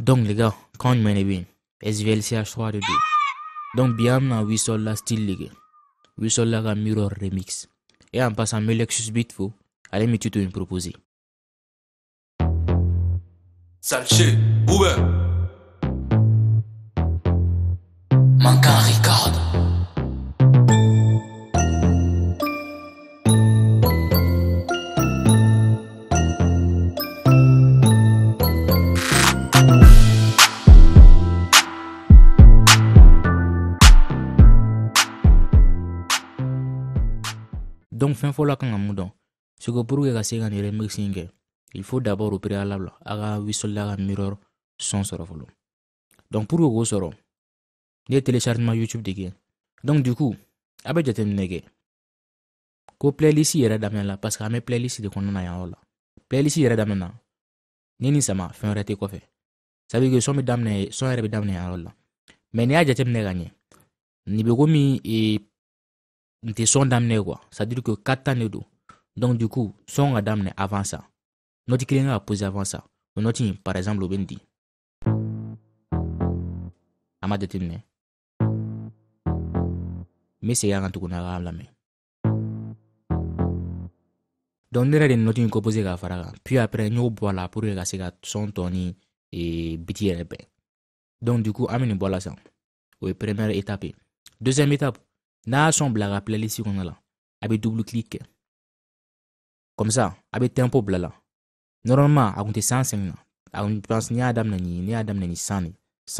Donc les gars, quand on mène bien, SVLCH 3 de 2. Donc bien 8 sols la style les gars. Wissol la un mirror remix. Et en passant mes Lexus beat vous, allez me tuto une proposer. Salché, ouais. fɛn fɔlɔ kan ka mun dɔn que pour que ka se ka nin remix in kɛ il faut d'abord au préalable a ka wisɔlila ka mirror sans sɔrɔ fɔlɔ donc pour que k'o sɔrɔ téléchargements youtube de kɛ donc du coup a bɛ jateminɛ kɛ ko playlist yɛrɛ daminɛ la parce que an bɛ playlist de kɔnɔna na yan yɔrɔ la playlist yɛrɛ daminɛ na ni ça sama fait wɛrɛ tɛ kɔfɛ ça veut dire que son bɛ daminɛ son yɛrɛ bɛ daminɛ yan yɔrɔ la mɛ n'i y'a jateminɛ ka ɲɛ nin bɛ komi Nte son damne wwa. Sa diru ke katane wdo. Don di kou, son a damne avansa. Noti krenye a pose avansa. Ou noti par exemple ou bende di. Ama dete mne. Me se yagan tou kon a gam la me. Don nere de noti yon ko pose yon a fara gan. Pi apre nou bo la pou re yon se yagan son toni e biti yon e beng. Don di kou, ame ni bo la san. Ou e premere etape. Dezen meta pou. N'a son rappelé rappeler ici on a là. double clic. Comme ça, avec tempo bla là. Normalement, à compter 100 secondes À on pense ni adam ni ni adam ni 100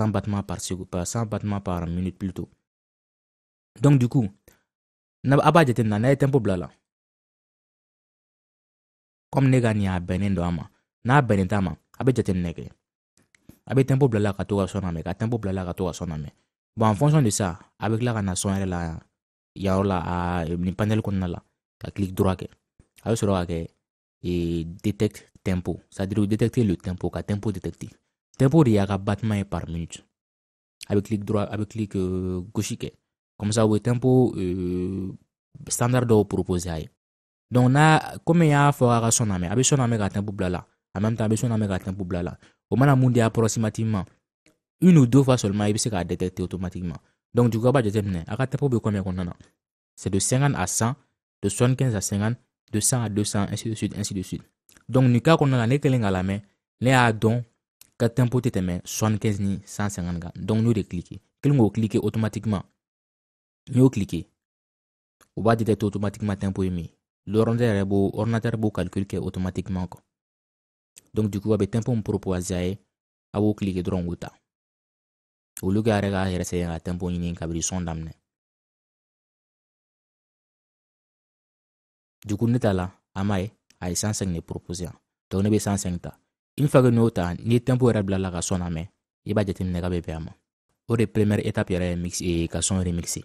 battements par seconde, 100 battements par minute plutôt. Donc du coup, n'a na n'a tempo bla Comme ne ni a N'a benen tama, jete nege. tempo bla to son son Bon, en fonction de ça, avec la il y a nin panel kɔnɔna la ka clic droit kɛ a bɛ sɔrɔ ka kɛ detect tempo c'est à dire détecter le tempo ka tempo détecté tempo de y'a ka battement ye par minute a clic droit avec clic gauche kɛ comme ça o ye tempo standard dɔw proposer a ye donc n'a komi y'a fɔ a ka sɔn na mɛ a bɛ sɔn na ka tempo bila la en même temps a bɛ sɔn na mɛ ka tempo bila la o mana mun di approximativement une ou deux fois seulement il bɛ se k'a détecter automatiquement donc du coup, je a vous tapew bɛ kɔmɛ en a c'est de 50 à 100 de 75 à 50 de 100 à 200 ainsi de suite ainsi de suite donc nin cas kɔnɔna la ne les k'a lamɛn ne y'a dɔn ka tempo 75 ni 150 donc nous de cliquer vous cliquez cliquer automatiquement n'i y'o cliquer o b'a détecter automatiquement tempo ye l'ordinateur yɛrɛ b'o ordinateur b'o automatiquement donc du coup vous avez un min proposer à ye a b'o cliquer dɔrɔn k'o Ou loke a re ka jere se yon a tenpo yon yon kabri son damne. Dikou neta la, ama e, a yi san seng ne propozyan. Ton e be san seng ta. Yon fage nou ta an, yon tenpo re blal la ka son ame, e ba jatim ne ka bebe ama. Ou de primer etap yon re yon miks e yon ka son remiks e.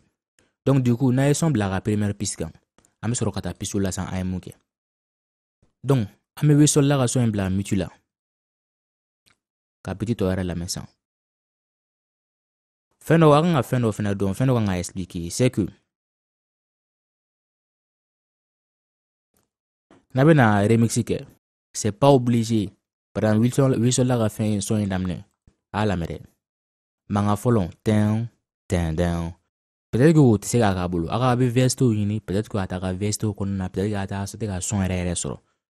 Donk dikou, nan yon son blal la ka primer piste gen, ame soro kata piste yon la san a yon e mouke. Donk, ame we sol la ka son yon blal mi tu la. Ka piti to re la men san. fɛn dɔ a kan ka fɛn dɔ fɛnɛ dɔn fɛn dɔ kan ka explique c'est que n'a bɛna remix kɛ c'est pas obligé par exemple wisɔlila ka fɛn sɔn in daminɛ a lamɛn dɛ fɔlɔ tɛn tɛn tɛn peut-être que o tɛ se k'a k'a bolo a ka bɛ vɛsitew ɲini peut-être que a t'a ka vɛsitew kɔnɔna peut-être que a t'a tɛ ka sɔn yɛrɛ yɛrɛ sɔrɔ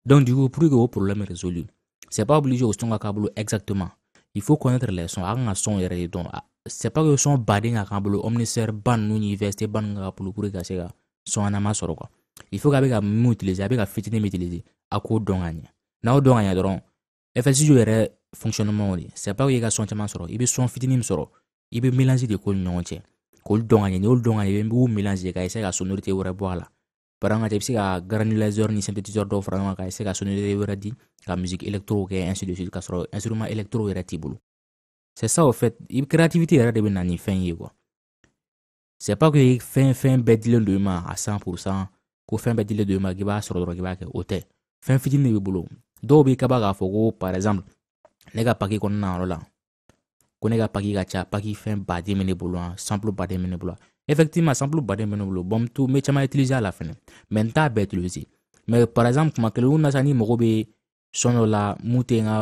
donc du coup pour que o problème résolu c'est pas obligé o sɔn ka k'a bolo exactement il faut connaître les sons a kan ka sɔn yɛrɛ de dɔn c'est pas que sɔn baden ka k'an bolo omnisɛr ba nunu ni université ba nunu ka bolo pour ka se ka sɔn anama sɔrɔ kuwa il faut que a bɛ ka min utiliser a bɛ ka fitinin min utiliser a k'o dɔn ka ɲɛ n'aw dɔn ka ɲɛ dɔrɔn fsj yɛrɛ fonctionnement de c'est pas que i ka sɔn caman sɔrɔ i bɛ sɔn fitinin min sɔrɔ i bɛ mélange de k'olu ni ɲɔgɔn cɛ k'olu dɔn ka ɲɛ n'i y'olu dɔn ka ɲɛ i b'u mélange ka essayer ka sonorité wɛrɛ bɔ a la par exemple i bɛ se ka granuliseur ni synthétiseur dɔw fara ɲɔgɔn kan ka essayer ka sonorité wɛrɛ di ka musique électro kɛ ainsi de suite ka sɔrɔ instrument électro yɛrɛ t'i bolo Se sa ou fet, kreativite yi radebe nan ni fen ye wou. Se pa kwe yi fen, fen, bedi le deyman a 100%, kwe fen, bedi le deyman ki ba, soro dro ki ba, ke ote. Fen fiti le deyman bou lou. Do be kabak a foko, par azam, nega paki kon nan ro lan. Kwen nega paki gacha, paki fen, badi meni bou lou an, sanplou badi meni bou lou an. Efektivman, sanplou badi meni bou lou, bom tou, me chama etilize a bon, la fene. Men ta bedi etilize. Men par azam, kwa makilou nan sa ni mou gobe, sɔn dɔ la mun tɛ n ka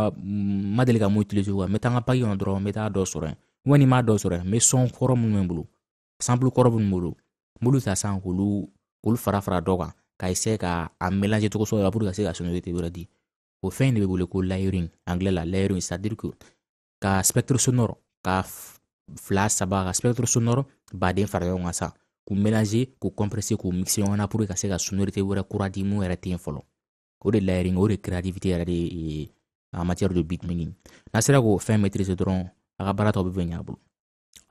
ma deli ka mun utilize wa n bɛ taa n ka paki kɔnɔ dɔrɔn n bɛ taa dɔ sɔrɔ yen wa ni m'a dɔ sɔrɔ yen n bɛ sɔn kɔrɔ minnu bɛ n bolo sanpulu kɔrɔ minnu bolo n b'olu ta sisan k'olu k'olu fara fara dɔ kan ka ka a mélange cogo sugu la puruke ka se ka sonorité wɛrɛ di o fɛn in de bɛ wele ko layering anglais la layering c'est à dire que ka spectre sonore ka fila saba ka spectre sonore baden fara ɲɔgɔn kan sisan k'u mélange k'u compressé k'u mixer ɲɔgɔn na puruke ka se ka sonorité wɛrɛ kura di mun yɛrɛ tɛ fɔlɔ o de layering o de yɛrɛ de en matière de beatmaking n'a sera k'o fɛn maîtriser dɔrɔn a ka baara tɔw bɛ ɲɛ a bolo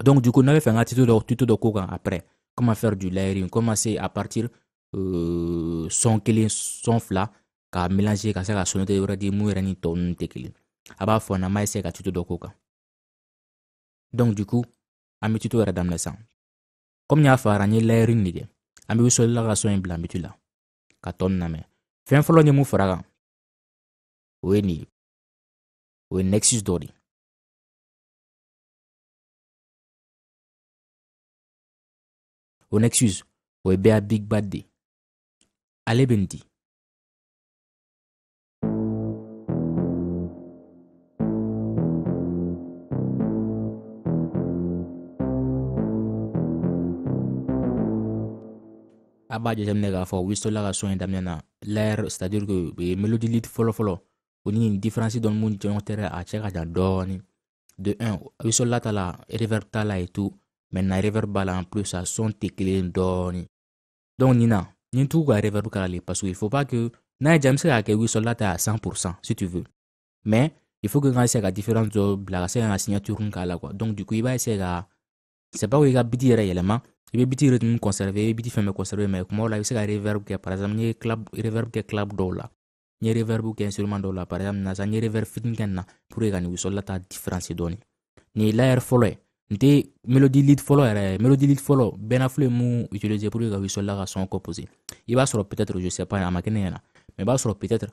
donc du coup n'a bɛ fɛ n ka tuto dɔ tuto dɔ k'o kan après comment faire du layering comment c'est à partir euh, son kelen son fila k'a mélanger ka se ka sonorité wɛrɛ di mun yɛrɛ ni tɔw ninnu tɛ kelen a b'a fɔ n na n b'a essayer ka tuto dɔ k'o kan donc du coup an bɛ tuto yɛrɛ daminɛ sisan comme n y'a fɔ a n ye layering de kɛ an bɛ wusulanla ka sɔn in bila n bɛ tu la ka tɔ ninnu lamɛn Fɛn fɔlɔ ye mun fara kan o ye nin ye o ye nɛgɛsi dɔ de ye o nɛgɛsi o ye bɛɛ bigba de ale bɛ nin di a b'a jateminɛ k'a fɔ wisola ka so in daminɛ na lɛr u ye melodili fɔlɔ fɔlɔ o ni diferansi dɔɔni mun jɔn tɛ a cɛ ka jan dɔɔni de un wisola ta la erever t'a la ye tu maintenant erever b'a la en plus a son tɛ kelen dɔɔni donc nin na ni t'u ka erever kala la parce que il faut pas que n'a ye ja n bɛ se k'a kɛ wisola ta à 100% si tu veux mais il faut que n ka se ka différence dɔ bila ka se ka signature k'a la quoi donc du coup i b'a essayer ka c'est pas que i ka biti yɛrɛ yɛlɛma i veut biti rythme conservé i bɛ biti fɛn bɛɛ conservé mɛ kuma dɔ la i bɛ se ka reverb kɛ par exemple n ye club reverb kɛ club dɔw la n ye reverb kɛ instrument dɔw la par exemple na sa n ye reverb fitinin kɛ na pour gagner ka nin wisɔlila ta différence dɔɔni ni layer fɔlɔ ye n tɛ melody lead fɔlɔ yɛrɛ melody lead fɔlɔ bɛnafilo ye mu utiliser pour que ka wisɔlila ka sɔn composer i b'a sɔrɔ peut-être je sais pas a ma kɛ ne ɲɛna mais i b'a sɔrɔ peut-être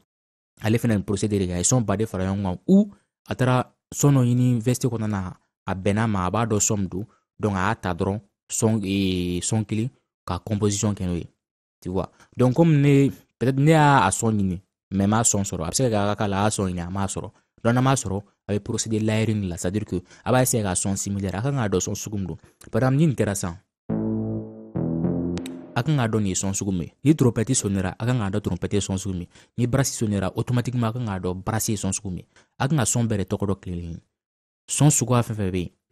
ale fɛnɛ nin procédé de kɛ a ye sɔn baden fara ɲɔgɔn kan ou a taara sɔn dɔ ɲini veste kɔnɔna na a bɛnna ma a b'a dɔn sɔn min don donc a y'a ta dɔrɔn son et son clé ka composition qui est tu vois donc comme ne peut-être ne a son mais m'a son y a la a son donc m'a a procédé layering la c'est à dire que a b'a son similaire a kan a son son par exemple ni nin a kan k'a son nin ye sɔn ni sonnera a kan k'a dɔn ni sonnera automatiquement a kan k'a dɔn son ye sɔn sugu min a kan ka sɔn a de tɔgɔ dɔ kelen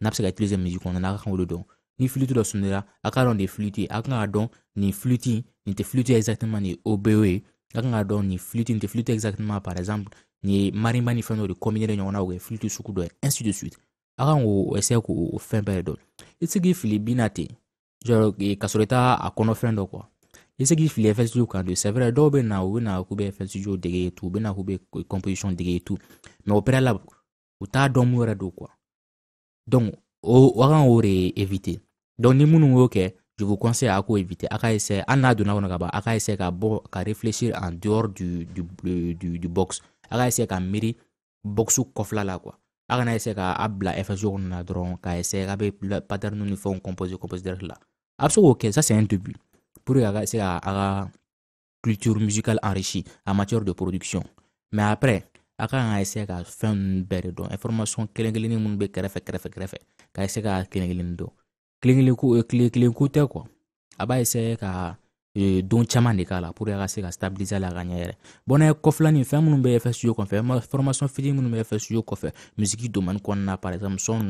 a musique a ni flute dɔ sunula a k'a dɔn nin flute a kan k'a dɔn nin flute nin tɛ flute exactement nin obo ye a kan k'a dɔn nin flute nin tɛ flute exactement par exemple nin ye marimba ni fɛn dɔ de combiner ɲɔgɔn na o kɛ flute sugu dɔ ye ainsi de suite a kan k'o essayer k'o fɛn bɛɛ dɔn i tɛ se k'i fili bin na ten e, ka sɔrɔ i t'a a kɔnɔfɛn dɔ quoi i se k'i fili fsjo kan don c'est vrai dɔw bɛ na u bɛ na k'u bɛ fsjo dege ye tu u bɛ na k'u bɛ composition dege ye tu mais au préalable u t'a dɔn mun yɛrɛ don quoi donc o a kan k'o de éviter donc ni minnu y'o kɛ je vous conseille à ko éviter a ka essayer hali n'a donna kɔnɔ ka ban a ka essayer ka bɔ ka réfléchir en dehors du du du, du, box a ka essayer ka miiri boxu kɔfɛla la quoi a kana essayer k'a bila FSO kɔnɔ na dɔrɔn k'a essayer k'a bɛ pattern ni fɛnw composer composer direct la a bɛ se k'o kɛ ça c'est un début pour que a ka se ka a ka culture musicale enrichie en matière de production mais après a ka kan ka essayer ka fɛn ninnu bɛɛ de dɔn information kelen kelennin minnu bɛ kɛrɛfɛ kɛrɛfɛ kɛrɛfɛ ka essayer k'a kelen kelen dɔn Klingi li kou, klingi li kou te kwa Aba ah eseye ka e, Don chaman di ka la Pour yaga se yaga stabilize la ganyayere Bon e kof lan ni fèm moun mbe FSU kon fè Formasyon fèm moun mbe FSU kon fè Mizi ki domen kon na parè zèm son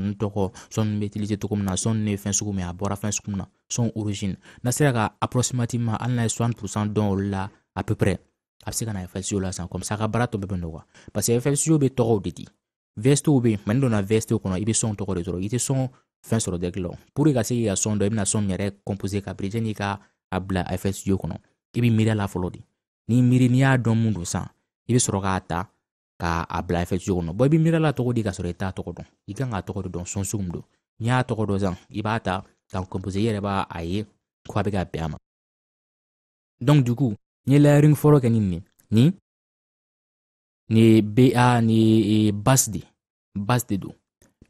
Son metilize to kon mna Son ne fèm sou kou mna, borra fèm sou kou mna Son orijin Nasere yaga aprosimativman Al nè soan pou san don ou la Ape pre Apsi kan a FSU la san Kom sa ka barat to bebe nou wa Pase FSU be to kou deti VST ou be Meni don na VST ou kon an Ibe son to Fɛn sɔrɔ dɛrɛti la puruke ka se k'i ka sɔn dɔ i bɛna sɔn min yɛrɛ kɔnpose ka biri n'i ka a bila a kɔnɔ i bɛ miiri la fɔlɔ de n'i miiri n'i y'a dɔn mun don san i bɛ sɔrɔ k'a ta k'a bila a fɛ studio i bɛ miiri la cogo di ka sɔrɔ i t'a tɔgɔ dɔn i kan k'a tɔgɔ de dɔn sɔn sugu min don n'i y'a tɔgɔ dɔn san i b'a ta k'a kɔnpose i yɛrɛ b'a a ye ko a bɛ ka bɛn a ma donc du coup n ye layering fɔlɔ kɛ ni nin nin nin ye ba nin ye basi de basi de don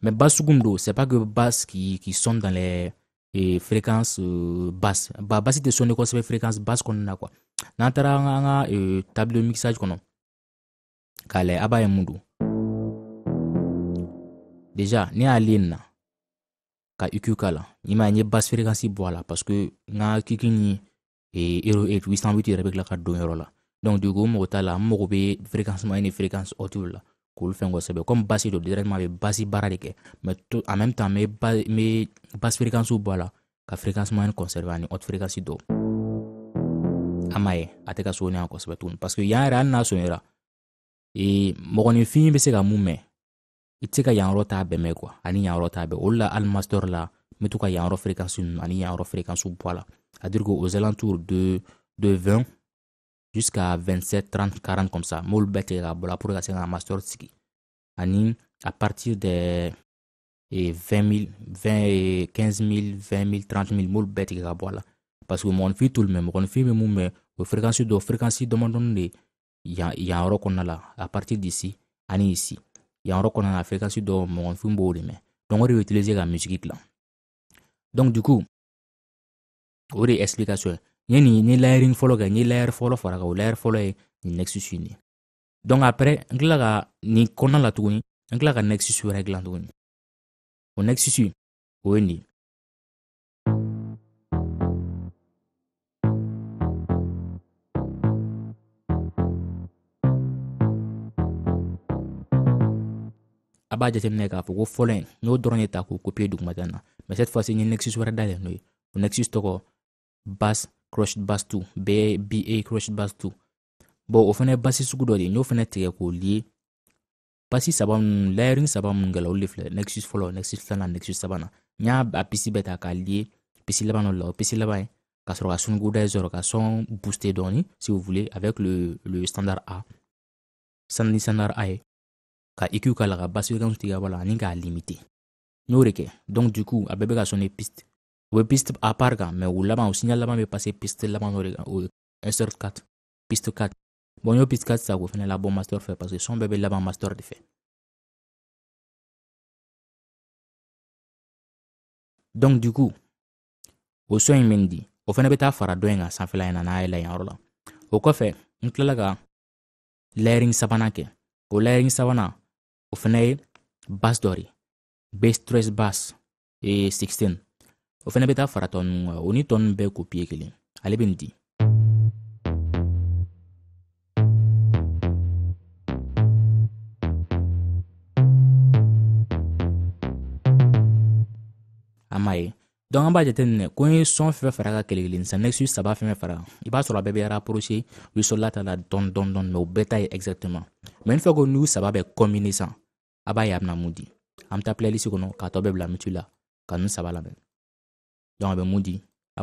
Mais Basugumdo, c'est pas que basse qui, qui sonne dans les et fréquences euh, basses. bas basse te sonne quoi kosɛbɛ fréquences basses kɔnɔna na quoi. Euh, table de an ka euh, mixage qu'on k'a a b'a ye mundo Déjà ni ka IQ k'a la m'a ni basse fréquence bɔ la parce que nga kikini et euro et huit 808 huit la carte ka la. Donc du coup t'a la n fréquence moyenne ni fréquence haute la comme bassi d'où directement bassi barade que mais en même temps mais bassi fréquence ou boala car fréquence moi n'a conservé ni autre fréquence ou à maille à te casse ou n'a encore ce tout parce que a un rien nationale et mon règne finie mais c'est comme moi mais il s'est qu'il y a un rota à bême quoi il y a un rotate à bême ou là master là mais tout à il y a un rotate fréquence son y a un à son boala à alentours de 20 jusqu'à 27, 30, 40 comme ça. Moule bête et la bɔ a la pour ka master sigi. Ani à partir des 20 000, 20, 15 000, 20 000, 30 000, moule bête et la bɔ a la. Parce que mɔgɔninfin t'olu mɛ mɔgɔninfin bɛ mon mɛ o fréquence dɔ fréquence y de un rock on a là à partir d'ici ani ici il rock on a la fréquence mon mɔgɔninfin b'o de mais donc on va utiliser la musique là donc du coup on va explication yani n ye layering fɔlɔ kɛ n ye layɛri fɔlɔ fara o layɛri fɔlɔ ye nin nexus ye nin donc après n kila ka nin kɔnɔna la tuguni n kila ka nexus wɛrɛ dilan tuguni o nexus o ye nin a b'a jateminɛ k'a fɔ ko fɔlɔ in n y'o dɔrɔn ye ta k'o kopie dugumata na mais cette fois ci n ye nexus wɛrɛ dayɛlɛ n'o ye o nexus tɔgɔ bas crushed bass 2 B B ba crushed bass 2 Bon au fana ye basi sugu dɔ nous ye n y'o fana tigɛ k'o liye basi layering saba minnu kɛla olu de filɛ nexus fɔlɔ nexus filanan nexus sabanan n a pisi bɛɛ ta k'a liye pisi laban dɔ la pisi laban ye ka sɔrɔ ka sunukuda in ka booster doni si vous voulez avec le le standard A standard ni standard A ka EQ k'a la ka basi fréquence tigɛ bɔ a la ani k'a limiter Nous y'o donc du coup a bɛɛ bɛ ka piste U bɛ piste à part kan mɛ u laban u siɲɛ laban bɛ pase piste laban dɔ de kan o ye piste ka n y'o piste ka sisan k'o fɛnɛ labɔ master fɛ paseke sɔn bɛɛ bɛ laban master de fɛ dugu o sɔn in bɛ di o fana bɛ taa fara dɔ in kan sanfɛla in na ye layi la o kɔfɛ n tilala ka layɛri sabanan kɛ o layɛri sabanan o fana ye basi dɔ de ye base bas ee Ou fene beta fara ton ou ni ton be koupi e kelin. Alebe n di. Amae. Don anba jaten ne, kwenye son feme fara ka kelin, san neks yu sa ba feme fara. Iba sou la bebe rapproche, wisou la ta la don don don, me ou beta e ekzakteman. Men fwe kon yu sa ba be kombine san. Aba yab nan moudi. Am taple li si konon, kato be blan metu la. Kanoun sa ba la ben. Donc, on Moudi, di a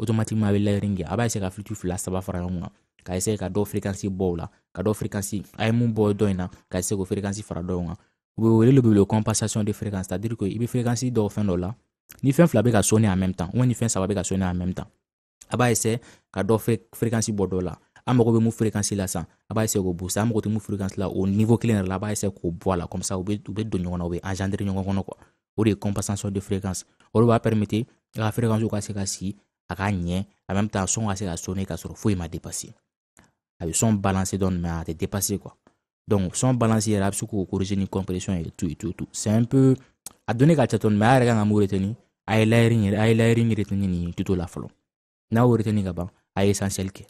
automatiquement a bɛ layi ringi a b'a essayer ka filtre fila saba fara ɲɔgɔn kan ka essayer ka dɔ fréquence bɔ o la ka dɔ fréquence a ye mun bɔ dɔ in na ka essayer k'o fréquence fara dɔ in kan o bɛ wele le bɛ wele compensation de fréquence c'est à dire que i bɛ fréquence dɔ fɛn dɔ la ni fɛn fila bɛ ka sonner en même temps ou ni fen saba bɛ ka sonner en même temps a ah b'a essayer ka dɔ fréquence bɔ dɔ la an ah, mago bɛ mun fréquence la sisan a ah b'a essayer k'o boost an mago tɛ mun fréquence la o niveau kelen yɛrɛ la a b'a essayer k'o bɔ comme ça u bɛ u bɛ don ɲɔgɔn na u bɛ engendrer ɲɔgɔn kɔnɔ quoi o de ye compensation de fréquence olu b'a permettre la fréquence ka se ka sigi a ka ɲɛ a même temps son ka se ka sonné ka sɔrɔ foyi ma dépassé, a bɛ balancé balanse dɔɔni mɛ a tɛ donc son balancer yɛrɛ a bɛ se k'o corriger ni compression ye tout et tout tout c'est un peu a donner ka ca dɔɔni mais a yɛrɛ kan ka mun retenu a ye layɛri in yɛrɛ a ye layɛri in retenu nin tuto la fɔlɔ n'a y'o retenu ka ban a ye essentiel kɛ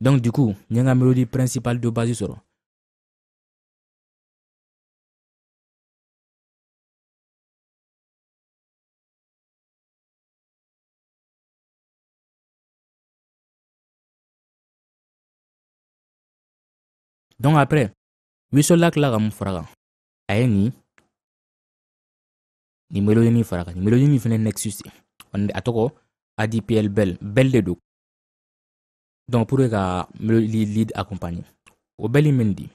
donc du coup n ye n ka mélodie principale de base sɔrɔ donc après wisola kila ka mun fara kan a ye nin nin melodini fara kan nin melodini fɛnɛ nexus a tɔgɔ adpl bel bel de don donc pour que ka lead accompagner o bɛli min di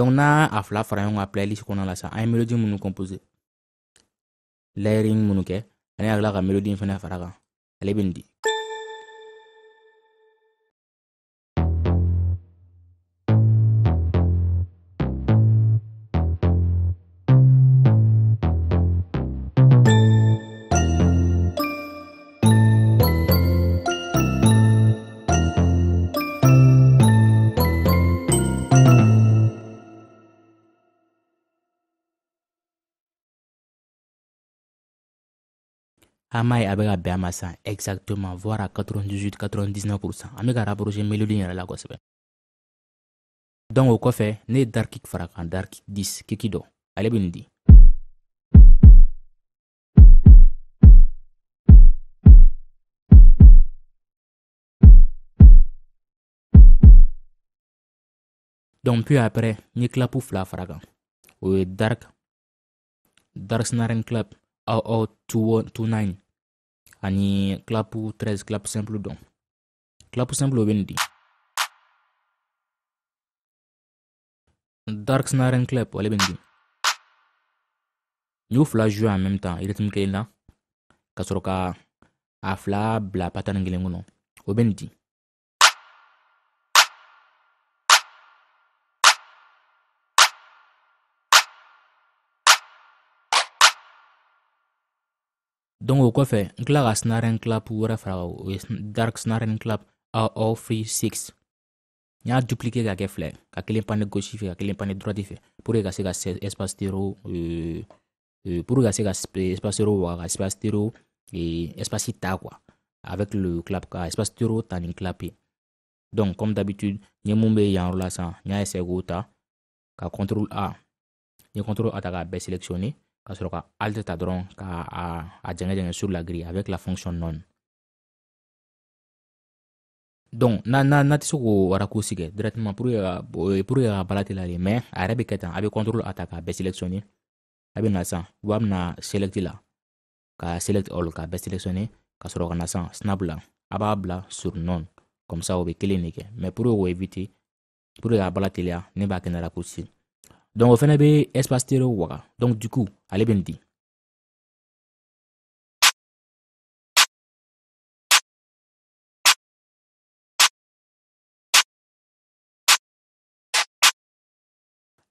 donc na a fila fara ɲɔgɔn ka playlist kɔnɔna la sisan an ye melodi minnu compose layering minnu kɛ ani ka tila ka melodi in fɛnɛ fara kan ale bɛ nin di An m'a ye a bɛ ka bɛn a ma san exactement voire à 98 99% an bɛ ka rapprocher melodi yɛrɛ la kosɛbɛ donc o kɔfɛ ne ye dark kick far'a kan dark kick 10 kiki dɔ ale bɛ nin di donc puis après n ye clap fila far'a kan o ye dark dark snaring clap 0029 ani clap 13 clap simple don clap simple o bɛ di dark snaren clap ale ben di n y'o fila en même temps rythme kelen na ka sɔrɔ ka a fla bla patan kelen kɔnɔ o bɛ di donc o kɔfɛ n tila ka snaren club wɛrɛ fara o ye dark snaren club all free six n y'a dupliqué ka kɛ filɛ ka kelen pan ne fɛ ka kelen pan droite fɛ pour ka se ka espace zero pour ka se ka espace zero waga ka espace zero espace ta quoi avec le clap ka espace zero ta ni clap donc comme d'habitude n ye mun bɛ yan la sisan n y'a essayer k'o ta ka contrôle a n ye contrôle a ta k'a bɛɛ sélectionner ka sɔrɔ ka alt ta dɔrɔn ka a jɛngɛ jɛngɛ sur la grille avec la fonction non donc na na na tɛ se k'o directement pour que pour que ka bala mais a yɛrɛ bɛ kɛ tan a bɛ contrôle a ta k'a bɛɛ sélectionner a bɛ na san wa a bɛna select la ka select all k'a bɛɛ sélectionner ka sɔrɔ ka na san snap la a b'a bila sur non comme ça o bɛ kelen de kɛ mais pour que éviter pour que a bala teliya ne b'a kɛ ni donc o fɛnɛ be espace tere waga donc du coup ale be nin di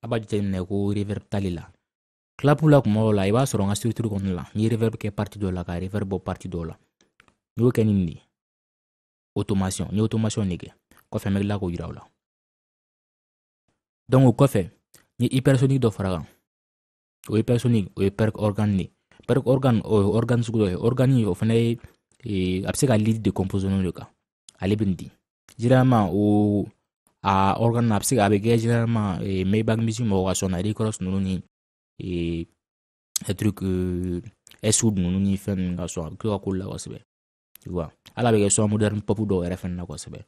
a b'a jateminɛ ko reverb t'ale la klapu la kuma dɔ la i b'a sɔrɔ n ka structure kɔnɔna la n reverb kɛ parti dɔ la ka reverb bɔ parti dɔ la n y'o kɛ ni nin automation n automation de kɛ kɔfɛ n bɛ tila k'o yira o la donc o kɔfɛ ni hypersonique dɔ fara kan o ye hypersonique o ye perc organe de ye organe o organe sugu dɔ ye organe o fana ye e, a bɛ se ka lili de de kan ale bɛ di généralement o a organe a bɛ se a bɛ kɛ généralement e, Maybach misi mɔgɔ ka sɔn na Raycross ninnu ni e, truc Esso ninnu ni fɛn ninnu ka sɔn a bɛ ka k'olu la kosɛbɛ tu vois hali kɛ sɔn moderne pop dɔw yɛrɛ fana na kosɛbɛ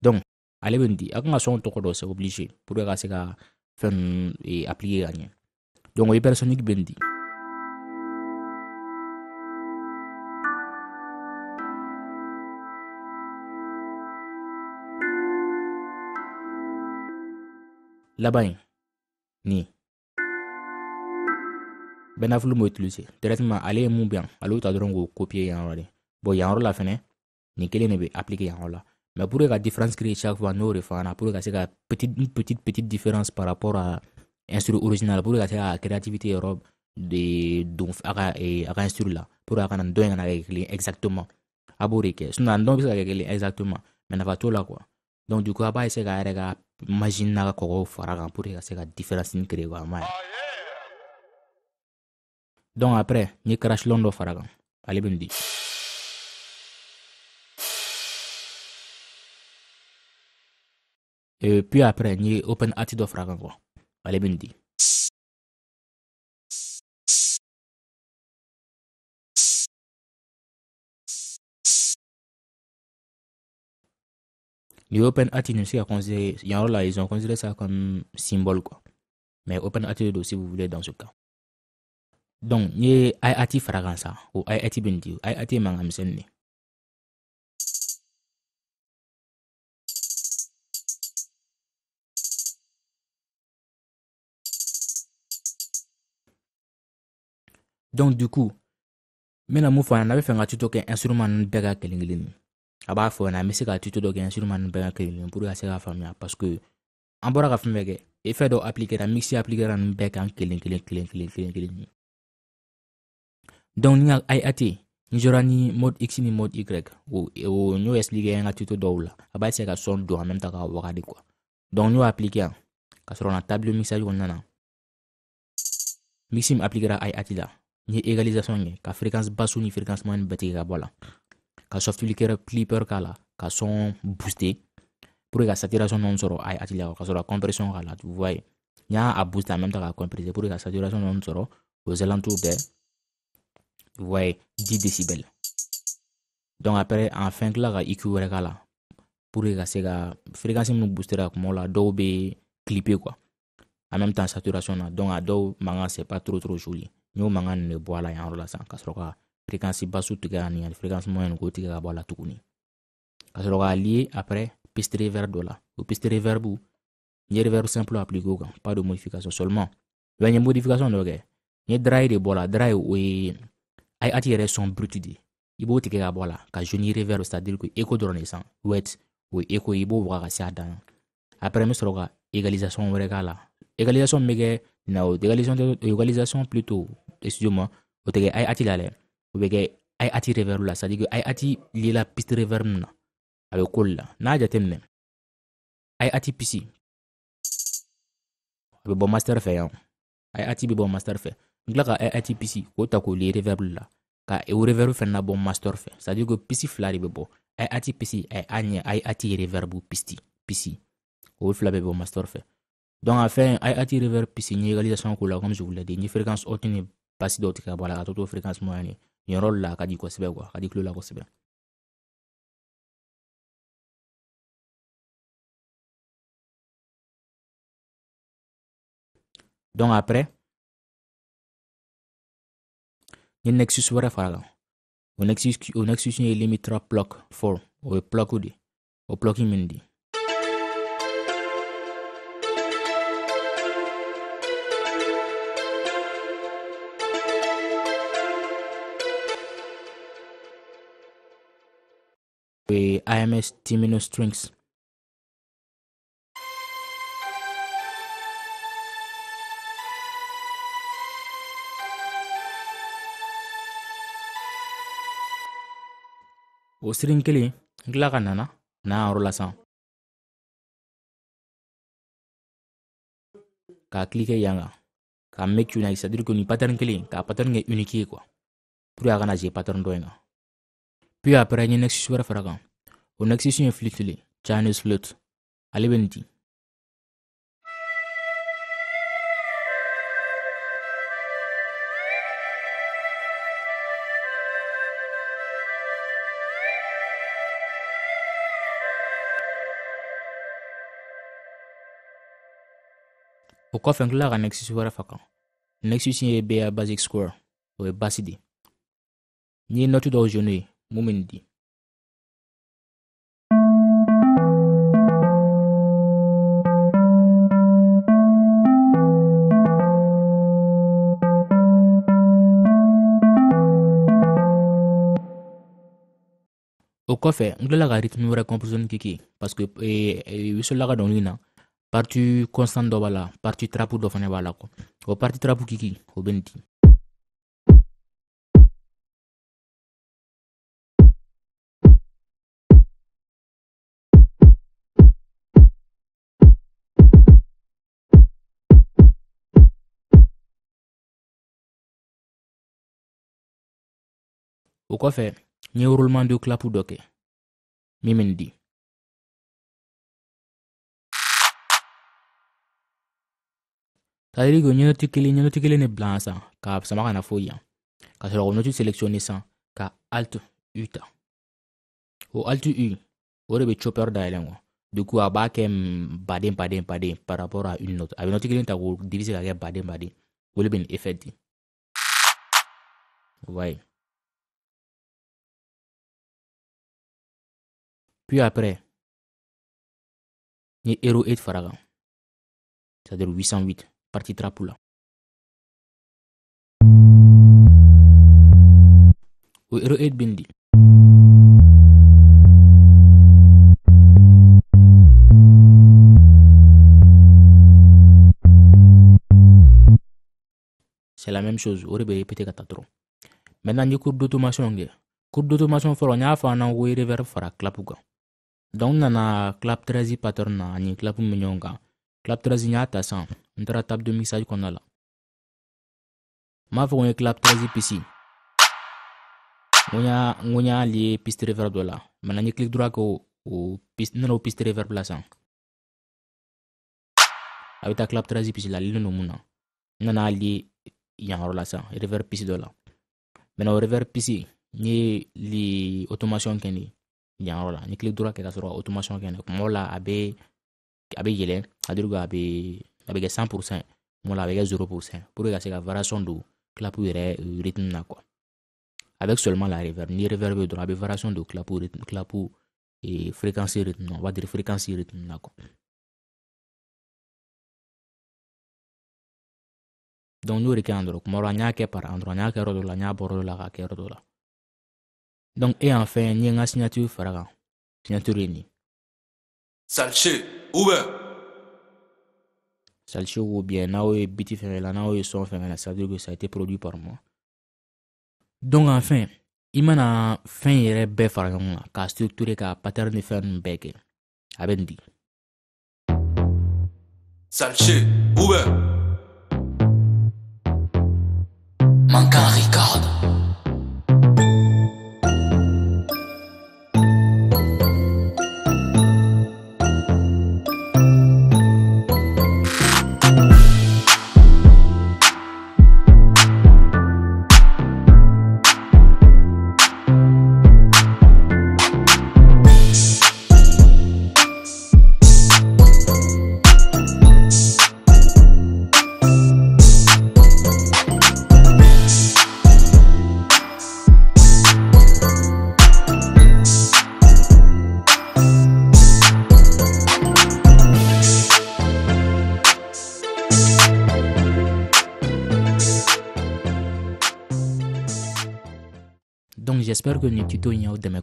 donc ale bɛ di a kan ka sɔn tɔgɔ dɔ c'est obligé pour ka se ka Fèn e aplike a njen. Donk wè per son yik bèndi. La bayen. Ni. Ben avlou mwè te luse. Tretman ale mwou bian. A lou ta dronk wè kopye yon wale. Bo yon wala fènen. Ni kele nebe aplike yon wala. Mais pour que la différence créée chaque fois, nous refana, pour que la petite, une petite, petite différence par rapport à instru original, pour que la créativité robe euh, de donc à l'instru là, pour que la donne exactement. À ah, Borike, sinon, on donne exactement, mais n'a pas tout là quoi. Donc, du coup, à bas, c'est qu'à la machine n'a qu'à faire pour que la différence créée quoi. Oh, donc, après, ni crash l'on d'offre à la. Allez, ben dit. Et puis après, ni open ati do fragan quoi. Allez, bindi. Les open ati là, ils ont considéré ça comme symbole quoi. Mais open attitude si vous voulez dans ce cas. Donc, il ni a fragan ça ou ati bindi, ati mangam senne. donc du coup n bɛna mun fɔ ɲɛna n'a bɛ fɛ ka tuto kɛ instrument ninnu bɛɛ ka kelen kelen a b'a fɔ ɲɛna an bɛ se ka tuto dɔ kɛ instrument ninnu bɛɛ ka kelen kelen puruke a ka se k'a faamuya parce que an bɔra ka fɛn bɛɛ kɛ effet dɔ appliquera mixi e appliquera ninnu bɛɛ kan kelen kelen kelen kelen kelen kelen donc ni ka IAT n zora ni mode x ni mode y o o n y'o expliquer an ka tuto dɔw la a b'a essayer ka sɔn don en même temps k'a waga de quoi donc n y'o appliquer yan ka sɔrɔ na tableau mixage kɔnɔna na mixim appliquera IAT la ni égalisation ni. ka fréquence basse ni fréquence moyenne bɛɛ tigɛ hein. ka bɔ a la ka clipper kala la ka sɔn booster pour la saturation non zéro a ye hakili la ka sɔrɔ ka compression k'a la tu vois n y'a booster en même temps la compresser pour la saturation non zéro. aux alentours de tu vois 10 décibels donc après en fin ka IQ kala pour la pour fréquence minnu booster kumaw mola dɔw clipper quoi en même temps saturation na donc à dɔw mankan c'est pas trop trop joli nous y'o fréquence nin de y a la yan yɔrɔ la sisan ka sɔrɔ ka tigɛ a la lié après pistre dɔ la o pistre bu n'i ye simple appliqué o kan pas de modification seulement eh i ye modification dɔ kɛ dry de bɔ a la daraye o a yɛrɛ sɔn de i b'o tigɛ ka bɔ a la ka c'est à dire ko eko de wet o ye ibo ye i b'o a après n bɛ sɔrɔ ka na o tɛ plutôt excusez-moi au tɛ kɛ a ye ati la ati reverb là ça dit que ay ati li lila piste reverb na a bɛ k'olu n'a jateminɛ a ay ati pisi a master fait ati bi bon master fait hein. donc là ay ati k'o ta k'o li reverb là ka e o reverb fait na bon master fait ça dit que pisi fila de ay ati pisi ay ay ati reverb pisi pisi ou flabé bon master fait Don afen hai atativè pe segaliza son col com se vla defercans ortin e basidòtica para a to frecans monane enrò lacadiòvègu radilo laò sevè Dons aprè Ne neus subè fargan, unxi e limittra ploc fòr o e p de o p blocqui mendi. with IMS Timino strings. O sirin kelen n tila ka nana n'a yɔrɔ la san k'a kili kɛ yan kan k'a mɛn cunna sadiri ko ni patɛrɛn kelen k'a patɛrɛn kɛ uniki ye kuwa puruke a kana se patɛrɛn dɔ kan Puis après, n ye nexus wɛrɛ fara kan o nexus ye flute le chinese flute ale bɛ nin o kɔfɛ n kila ka nexus wɛrɛ fa kan nexus ye bɛya basic square o ye basi de n'i ye nɔti dɔw jɔni ye Mou men di. Ou kon fè, moun de la ga ritme mou re komprison kiki. Paske wè e, e, e, se la ga don li nan. Parti konstant do wala, parti trapou do fane wala ko. Ou parti trapou kiki, ou ben di. o kɔfɛ n ye rollemando kilapu dɔ kɛ min min di tadiri ko ɲɛnɛti kelen ɲɛnɛti kelen ne bilan san ka sama ka na fo yan ka sɔrɔ ko ɲɛti selectionne san ka alt u ta o alt u o de bɛ chopper dayɛlɛ kɔ du coup a b'a kɛ baden baden baden par rapport à une note a bɛ nɔti kelen ta k'o divise ka kɛ baden baden o de bɛ nin effet di o Puis après, ni y a Hero et Faragan. C'est-à-dire 808, Parti Trapula. Ou Hero et Bindi. c'est la même chose o de bɛ pete ka ta dɔrɔn maintenant n ye cours d'automation kɛ cours d'automation fɔlɔ n y'a fɔ an na n ko reverb fara clap donc n nana clap 13 pattern na ani clap min bɛ ɲɔgɔn 13 n y'a ta san n taara tap de mixage kɔnɔna la n b'a fɔ ko n 13 pisi n ko n piste reverb dɔ la maintenant clic droit kɛ o n nana o piste reverb la san a bɛ taa 13 pisi la lilen don nana lié yan yɔrɔ la san reverb pisi dɔ la maintenant o reverb pisi n li automation kɛ yanyɔrɔ la ni kile duuru kɛ ka sɔrɔ automation kɛ kuma la a bɛ a bɛ yɛlɛ a a bɛ a bɛ kɛ san purusɛn kuma la a bɛ kɛ zero purusɛn puruke ka se ka variation don kilapu yɛrɛ euh, rythme na kuwa avec seulement la reverb ni reverb bɛ dɔrɔn a bɛ variation don kilapu rythme kilapu et fréquence rythme on va dire fréquence rythme na kuwa donc n'o de kɛ yan dɔrɔn kuma la n y'a kɛ par endroit n y'a kɛ yɔrɔ dɔ la n y'a bɔ yɔrɔ dɔ la k'a kɛ yɔrɔ dɔ la donc, et enfin, il y a une signature faragan. Signature ni. Salché, ou Salché ou bien, nao et biti femela, nao et son femela, ça veut dire que ça a été produit par moi. Donc, enfin, il m'a fait fin yɛrɛ Faragan, k'a structure pattern de faire un bɛɛ a salche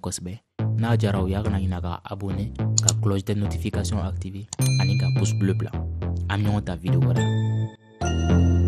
kosɛbɛ n'a jara u y'a kana ɲina ka abone ka close de notification active ani ka pouce bleu bila an ɲɔgɔn ta video wɛrɛ la